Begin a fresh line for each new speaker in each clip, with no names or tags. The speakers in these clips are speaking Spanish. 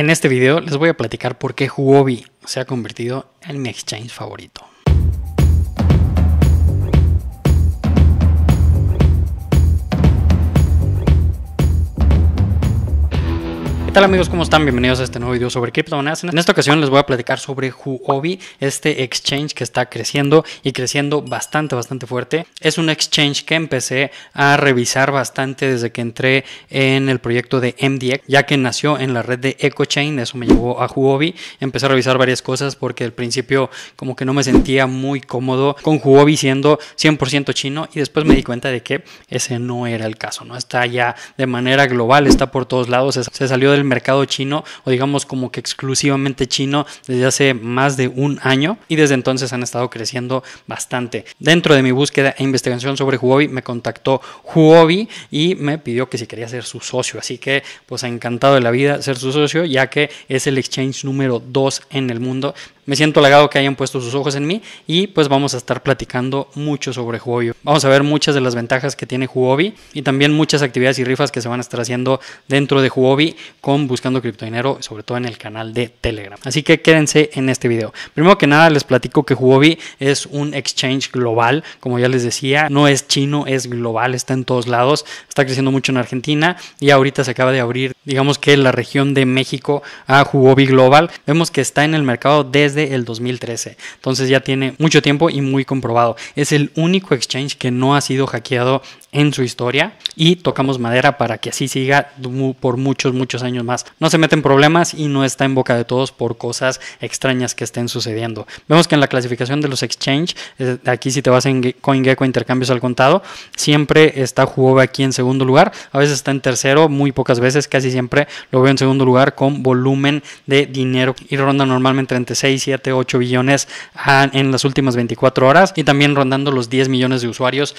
En este video les voy a platicar por qué Huobi se ha convertido en mi exchange favorito. ¿Qué tal amigos? ¿Cómo están? Bienvenidos a este nuevo video sobre criptomonedas. En esta ocasión les voy a platicar sobre Huobi, este exchange que está creciendo y creciendo bastante, bastante fuerte. Es un exchange que empecé a revisar bastante desde que entré en el proyecto de MDX, ya que nació en la red de EcoChain, eso me llevó a Huobi. Empecé a revisar varias cosas porque al principio como que no me sentía muy cómodo con Huobi siendo 100% chino y después me di cuenta de que ese no era el caso, ¿no? Está ya de manera global, está por todos lados, se salió del el mercado chino o digamos como que exclusivamente chino desde hace más de un año y desde entonces han estado creciendo bastante. Dentro de mi búsqueda e investigación sobre Huobi me contactó Huobi y me pidió que si quería ser su socio, así que pues ha encantado de la vida ser su socio ya que es el exchange número 2 en el mundo. Me siento halagado que hayan puesto sus ojos en mí y pues vamos a estar platicando mucho sobre Huobi. Vamos a ver muchas de las ventajas que tiene Huobi y también muchas actividades y rifas que se van a estar haciendo dentro de Huobi Buscando Buscando Criptodinero, sobre todo en el canal de Telegram. Así que quédense en este video. Primero que nada les platico que Huobi es un exchange global, como ya les decía, no es chino, es global, está en todos lados, está creciendo mucho en Argentina y ahorita se acaba de abrir, digamos que la región de México a Huobi Global. Vemos que está en el mercado desde el 2013, entonces ya tiene mucho tiempo y muy comprobado. Es el único exchange que no ha sido hackeado en su historia y tocamos madera para que así siga por muchos, muchos años más. No se meten problemas y no está en boca de todos por cosas extrañas que estén sucediendo. Vemos que en la clasificación de los exchange, eh, aquí si te vas en CoinGecko intercambios al contado, siempre está Huobi aquí en segundo lugar, a veces está en tercero, muy pocas veces, casi siempre lo veo en segundo lugar con volumen de dinero y ronda normalmente entre 6, 7, 8 billones en las últimas 24 horas y también rondando los 10 millones de usuarios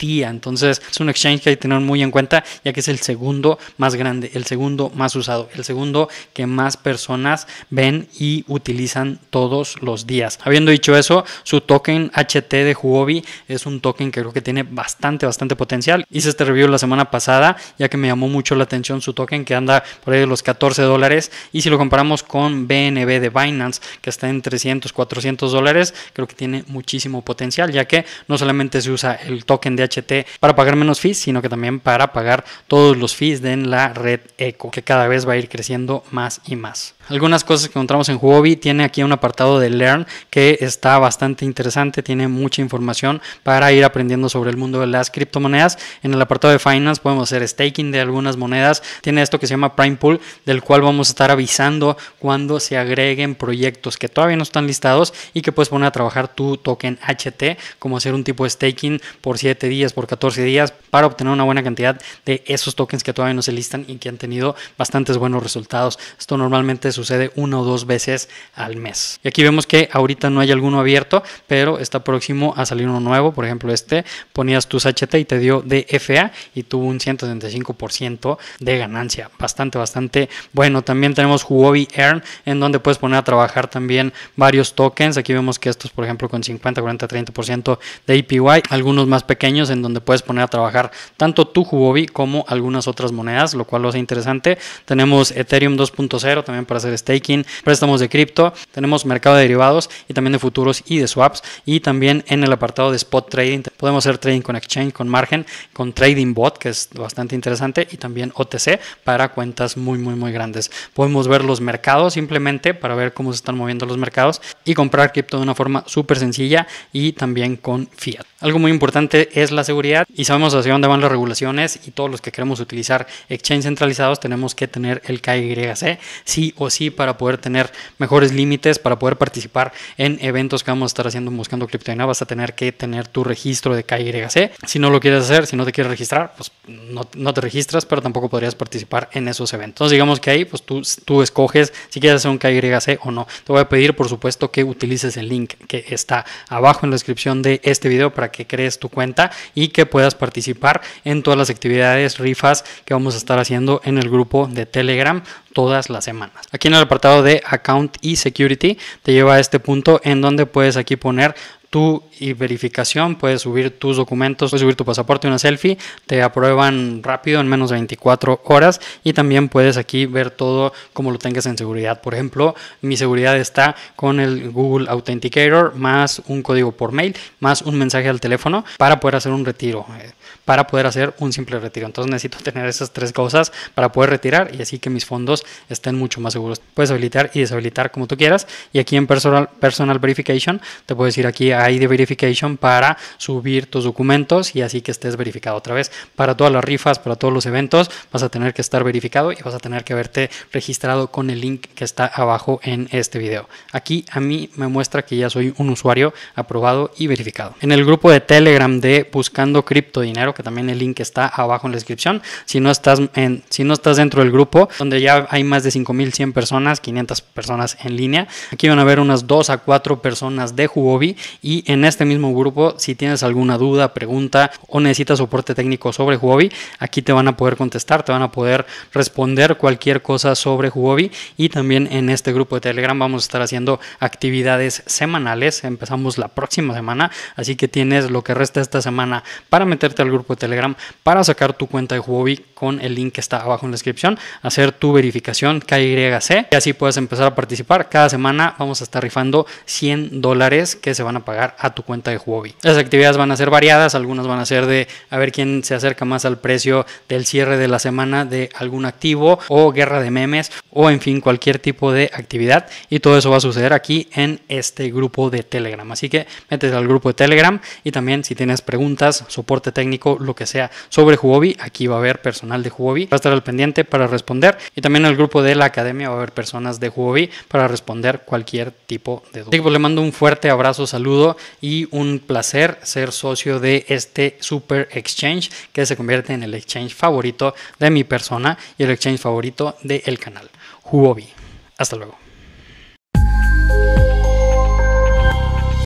día. Entonces es un exchange que hay que tener muy en cuenta ya que es el segundo más grande, el segundo más usado, el segundo que más personas ven y utilizan todos los días. Habiendo dicho eso, su token HT de Huobi es un token que creo que tiene bastante, bastante potencial. Hice este review la semana pasada ya que me llamó mucho la atención su token que anda por ahí de los 14 dólares y si lo comparamos con BNB de Binance que está en 300, 400 dólares, creo que tiene muchísimo potencial ya que no solamente se usa el token de HT para pagar menos fees, sino que también para pagar todos los fees de la red Eco, que cada vez va a ir creciendo más y más. Algunas cosas que encontramos en Huobi tiene aquí un apartado de Learn que está bastante interesante, tiene mucha información para ir aprendiendo sobre el mundo de las criptomonedas. En el apartado de Finance podemos hacer staking de algunas monedas, tiene esto que se llama Prime Pool, del cual vamos a estar avisando cuando se agreguen proyectos que todavía no están listados y que puedes poner a trabajar tu token HT, como hacer un tipo de staking por 7 días, por 14 días, para obtener una buena cantidad de esos tokens que todavía no se listan y que han tenido bastantes buenos resultados. Esto normalmente sucede una o dos veces al mes. Y aquí vemos que ahorita no hay alguno abierto, pero está próximo a salir uno nuevo. Por ejemplo, este ponías tus HT y te dio de FA y tuvo un 175% de ganancia. Bastante, bastante bueno. También tenemos Huobi Earn, en donde puedes poner a trabajar también varios tokens. Aquí vemos que estos, por ejemplo, con 50, 40, 30% de APY, algunos más pequeños en donde puedes poner a trabajar tanto tu jubobi como algunas otras monedas, lo cual lo hace interesante. Tenemos Ethereum 2.0 también para hacer staking, préstamos de cripto, tenemos mercado de derivados y también de futuros y de swaps. Y también en el apartado de spot trading podemos hacer trading con exchange, con margen, con trading bot, que es bastante interesante, y también OTC para cuentas muy, muy, muy grandes. Podemos ver los mercados simplemente para ver cómo se están moviendo los mercados y comprar cripto de una forma súper sencilla y también con fiat. Algo muy importante es la seguridad y sabemos hacia dónde van las regulaciones y todos los que queremos utilizar exchange centralizados tenemos que tener el KYC sí o sí para poder tener mejores límites, para poder participar en eventos que vamos a estar haciendo buscando criptomoneda, vas a tener que tener tu registro de KYC. Si no lo quieres hacer, si no te quieres registrar, pues no, te registras, pero tampoco podrías participar en esos eventos. Entonces digamos que ahí pues tú, tú escoges si quieres hacer un KYC o no. Te voy a pedir por supuesto que utilices el link que está abajo en la descripción de este video para que crees tu cuenta y que puedas participar en todas las actividades, rifas que vamos a estar haciendo en el grupo de Telegram todas las semanas. Aquí en el apartado de Account y Security te lleva a este punto en donde puedes aquí poner tú y verificación, puedes subir tus documentos, puedes subir tu pasaporte, una selfie, te aprueban rápido en menos de 24 horas y también puedes aquí ver todo como lo tengas en seguridad. Por ejemplo, mi seguridad está con el Google Authenticator más un código por mail, más un mensaje al teléfono para poder hacer un retiro, eh, para poder hacer un simple retiro. Entonces necesito tener esas tres cosas para poder retirar y así que mis fondos estén mucho más seguros. Puedes habilitar y deshabilitar como tú quieras y aquí en Personal, personal Verification te puedes ir aquí a de Verification para subir tus documentos y así que estés verificado otra vez. Para todas las rifas, para todos los eventos, vas a tener que estar verificado y vas a tener que haberte registrado con el link que está abajo en este video. Aquí a mí me muestra que ya soy un usuario aprobado y verificado. En el grupo de Telegram de Buscando Cripto Dinero, que también el link está abajo en la descripción, si no estás, en, si no estás dentro del grupo, donde ya hay más de 5100 personas, 500 personas en línea, aquí van a ver unas 2 a 4 personas de Huobi y en este mismo grupo, si tienes alguna duda, pregunta o necesitas soporte técnico sobre Huobi, aquí te van a poder contestar, te van a poder responder cualquier cosa sobre Huobi. Y también en este grupo de Telegram vamos a estar haciendo actividades semanales. Empezamos la próxima semana, así que tienes lo que resta esta semana para meterte al grupo de Telegram, para sacar tu cuenta de Huobi con el link que está abajo en la descripción, hacer tu verificación KYC y así puedes empezar a participar. Cada semana vamos a estar rifando 100 dólares que se van a pagar a tu cuenta de Huobi. Las actividades van a ser variadas, algunas van a ser de a ver quién se acerca más al precio del cierre de la semana de algún activo o guerra de memes o en fin cualquier tipo de actividad y todo eso va a suceder aquí en este grupo de Telegram. Así que métete al grupo de Telegram y también si tienes preguntas, soporte técnico, lo que sea sobre Huobi, aquí va a haber personal de Huobi, va a estar al pendiente para responder y también en el grupo de la academia va a haber personas de Huobi para responder cualquier tipo de duda. Así pues, le mando un fuerte abrazo, saludo y un placer ser socio de este super exchange que se convierte en el exchange favorito de mi persona y el exchange favorito del canal. Huobi. Hasta luego.